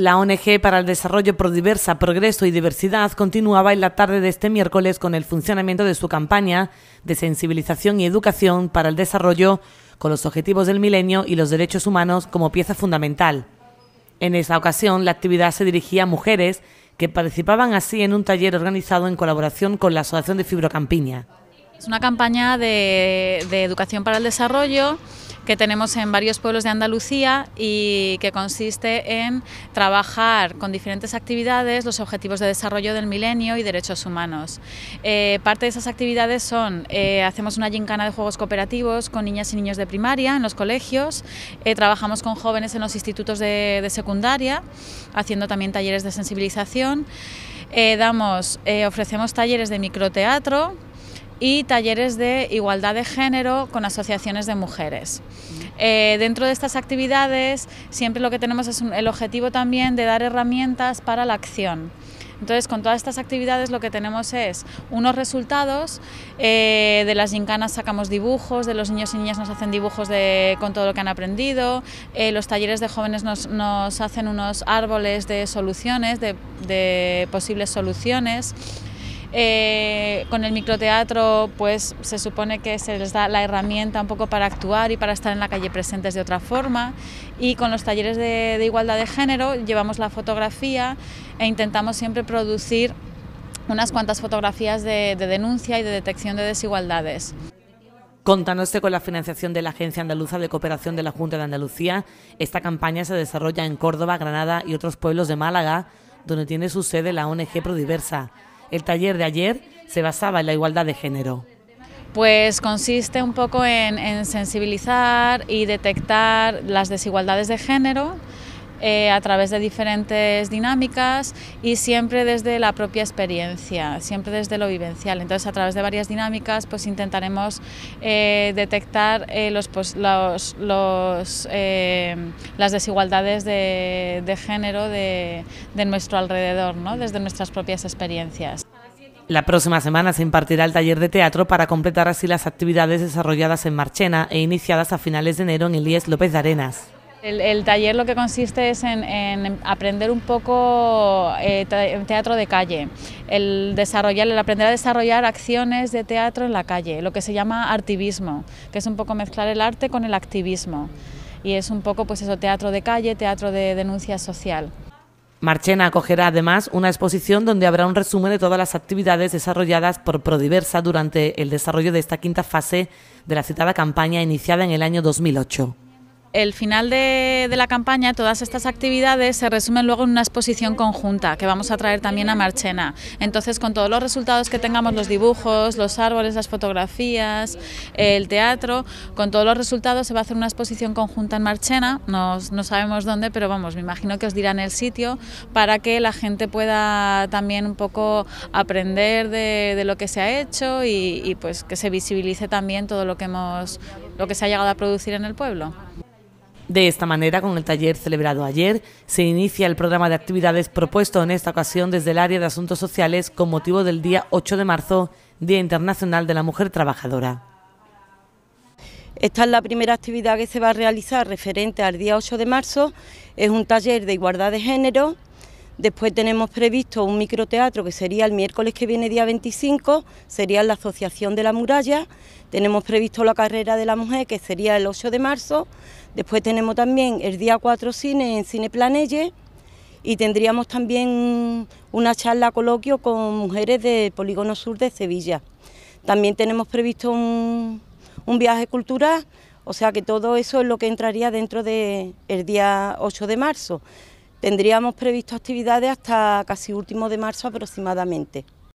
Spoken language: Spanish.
La ONG para el Desarrollo Prodiversa, Progreso y Diversidad continuaba en la tarde de este miércoles con el funcionamiento de su campaña de sensibilización y educación para el desarrollo con los objetivos del milenio y los derechos humanos como pieza fundamental. En esa ocasión, la actividad se dirigía a mujeres que participaban así en un taller organizado en colaboración con la Asociación de Fibrocampiña. Es una campaña de, de educación para el desarrollo que tenemos en varios pueblos de Andalucía y que consiste en trabajar con diferentes actividades los objetivos de desarrollo del milenio y derechos humanos. Eh, parte de esas actividades son, eh, hacemos una gincana de juegos cooperativos con niñas y niños de primaria en los colegios, eh, trabajamos con jóvenes en los institutos de, de secundaria, haciendo también talleres de sensibilización, damos, ofrecemos talleres de microteatro, y talleres de igualdad de género con asociaciones de mujeres. Mm. Eh, dentro de estas actividades siempre lo que tenemos es el objetivo también de dar herramientas para la acción. Entonces, con todas estas actividades lo que tenemos es unos resultados, eh, de las gincanas sacamos dibujos, de los niños y niñas nos hacen dibujos de, con todo lo que han aprendido, eh, los talleres de jóvenes nos, hacen unos árboles de soluciones, de posibles soluciones. Eh, con el microteatro pues se supone que se les da la herramienta un poco para actuar y para estar en la calle presentes de otra forma y con los talleres de, igualdad de género llevamos la fotografía e intentamos siempre producir unas cuantas fotografías de, de denuncia y de detección de desigualdades contándose con la financiación de la Agencia Andaluza de Cooperación de la Junta de Andalucía. Esta campaña se desarrolla en Córdoba, Granada y otros pueblos de Málaga, donde tiene su sede la ONG Prodiversa. El taller de ayer se basaba en la igualdad de género. Pues consiste un poco en, sensibilizar y detectar las desigualdades de género eh, a través de diferentes dinámicas y siempre desde la propia experiencia, siempre desde lo vivencial. Entonces, a través de varias dinámicas, pues intentaremos eh, detectar eh, los, las desigualdades de, género de, nuestro alrededor, ¿no? desde nuestras propias experiencias. La próxima semana se impartirá el taller de teatro para completar así las actividades desarrolladas en Marchena e iniciadas a finales de enero en Elías López de Arenas. El, taller lo que consiste es en, aprender un poco eh, teatro de calle, el desarrollar, el aprender a desarrollar acciones de teatro en la calle, lo que se llama artivismo, que es un poco mezclar el arte con el activismo. Y es un poco pues eso, teatro de calle, teatro de denuncia social. Marchena acogerá además una exposición donde habrá un resumen de todas las actividades desarrolladas por Prodiversa durante el desarrollo de esta quinta fase de la citada campaña iniciada en el año 2008 el final de, la campaña, todas estas actividades se resumen luego en una exposición conjunta que vamos a traer también a Marchena. Entonces, con todos los resultados que tengamos, los dibujos, los árboles, las fotografías, el teatro, con todos los resultados se va a hacer una exposición conjunta en Marchena. No, sabemos dónde, pero vamos, me imagino que os dirán el sitio para que la gente pueda también un poco aprender de, lo que se ha hecho y, y pues que se visibilice también todo lo que hemos, lo que se ha llegado a producir en el pueblo. De esta manera, con el taller celebrado ayer, se inicia el programa de actividades propuesto en esta ocasión desde el área de asuntos sociales con motivo del día 8 de marzo, Día Internacional de la Mujer Trabajadora. Esta es la primera actividad que se va a realizar referente al día 8 de marzo. Es un taller de igualdad de género Después tenemos previsto un microteatro que sería el miércoles que viene, día 25, sería la Asociación de la Muralla. Tenemos previsto la carrera de la mujer que sería el 8 de marzo. Después tenemos también el día 4 cine en Cine Planelle y tendríamos también una charla coloquio con mujeres del Polígono Sur de Sevilla. También tenemos previsto un, viaje cultural, o sea que todo eso es lo que entraría dentro del día 8 de marzo. Tendríamos previsto actividades hasta casi último de marzo aproximadamente.